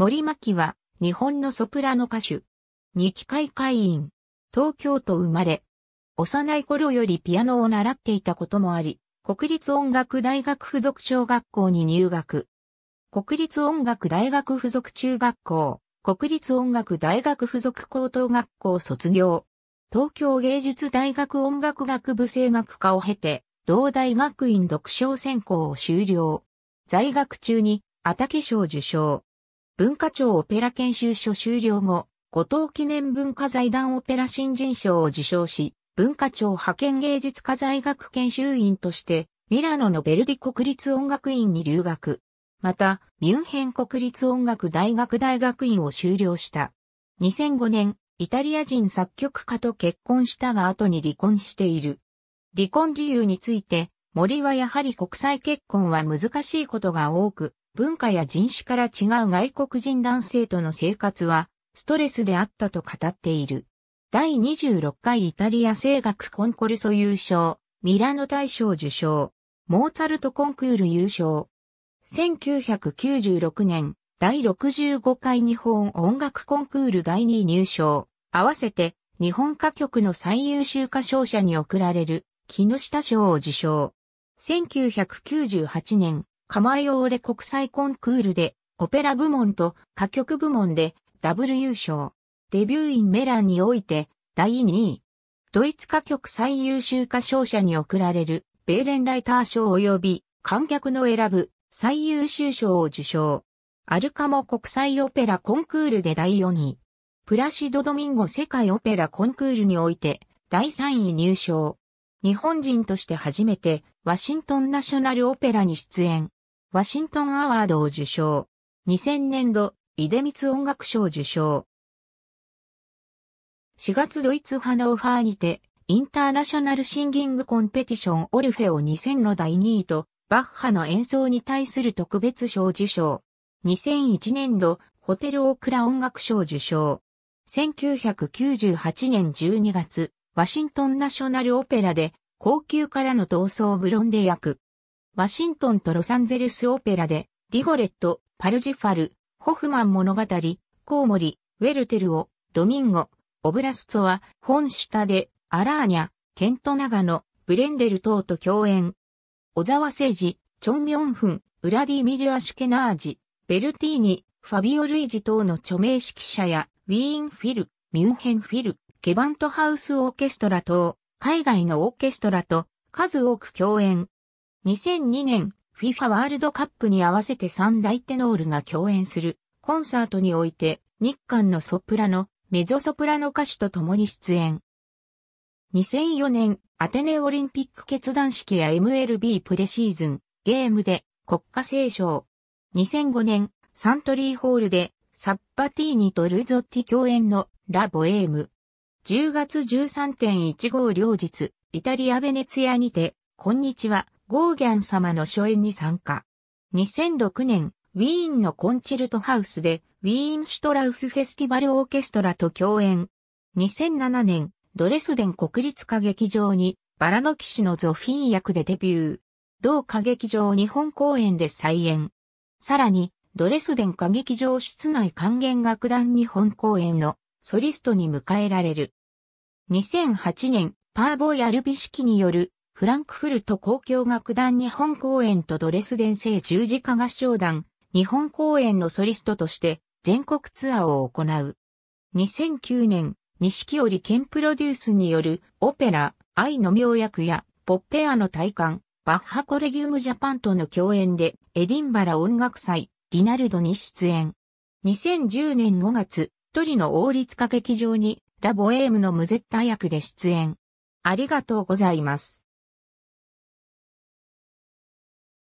森牧は、日本のソプラノ歌手。二機会会員。東京都生まれ。幼い頃よりピアノを習っていたこともあり、国立音楽大学附属小学校に入学。国立音楽大学附属中学校、国立音楽大学附属高等学校卒業。東京芸術大学音楽学部声楽科を経て、同大学院読書専攻を修了。在学中に、あたけ賞受賞。文化庁オペラ研修所終了後、後藤記念文化財団オペラ新人賞を受賞し、文化庁派遣芸術家財学研修員として、ミラノのベルディ国立音楽院に留学。また、ミュンヘン国立音楽大学大学院を修了した。2005年、イタリア人作曲家と結婚したが後に離婚している。離婚理由について、森はやはり国際結婚は難しいことが多く、文化や人種から違う外国人男性との生活はストレスであったと語っている。第26回イタリア声楽コンコルソ優勝、ミラノ大賞受賞、モーツァルトコンクール優勝。1996年、第65回日本音楽コンクール第2位入賞、合わせて日本歌曲の最優秀歌唱者に贈られる木下賞を受賞。1998年、マイオーレ国際コンクールで、オペラ部門と歌曲部門でダブル優勝。デビューインメランにおいて第2位。ドイツ歌曲最優秀歌唱者に贈られるベーレンライター賞及び観客の選ぶ最優秀賞を受賞。アルカモ国際オペラコンクールで第4位。プラシドドミンゴ世界オペラコンクールにおいて第3位入賞。日本人として初めてワシントンナショナルオペラに出演。ワシントンアワードを受賞。2000年度、出光音楽賞受賞。4月ドイツハノーファーにて、インターナショナルシンギングコンペティションオルフェオ2000の第2位と、バッハの演奏に対する特別賞受賞。2001年度、ホテルオークラ音楽賞受賞。1998年12月、ワシントンナショナルオペラで、高級からの闘争ブロンデ役。ワシントンとロサンゼルスオペラで、リゴレット、パルジファル、ホフマン物語、コウモリ、ウェルテルを、ドミンゴ、オブラスツォは、本下で、アラーニャ、ケント長野、ブレンデル等と共演。小沢誠二、チョンミョンフン、ウラディミル・アシュケナージ、ベルティーニ、ファビオ・ルイジ等の著名指揮者や、ウィーン・フィル、ミュンヘン・フィル、ケバントハウス・オーケストラ等、海外のオーケストラと数多く共演。2002年、FIFA ワールドカップに合わせて三大テノールが共演するコンサートにおいて、日韓のソプラノ、メゾソプラノ歌手と共に出演。2004年、アテネオリンピック決断式や MLB プレシーズン、ゲームで国家斉唱。2005年、サントリーホールでサッパティーニとルゾッティ共演のラ・ボエーム。10月13.15両日、イタリア・ベネツィアにて、こんにちは、ゴーギャン様の初演に参加。2006年、ウィーンのコンチルトハウスで、ウィーン・シュトラウスフェスティバルオーケストラと共演。2007年、ドレスデン国立歌劇場に、バラの騎士のゾフィー役でデビュー。同歌劇場日本公演で再演。さらに、ドレスデン歌劇場室内管弦楽団日本公演のソリストに迎えられる。2008年、パーボーアルビ式によるフランクフルト公共楽団日本公演とドレスデン聖十字架合唱団日本公演のソリストとして全国ツアーを行う。2009年、西織健プロデュースによるオペラ、愛の妙薬やポッペアの体感、バッハコレギウムジャパンとの共演でエディンバラ音楽祭、リナルドに出演。2010年5月、トリの王立歌劇場にラボエームのムゼッタ役で出演。ありがとうございます。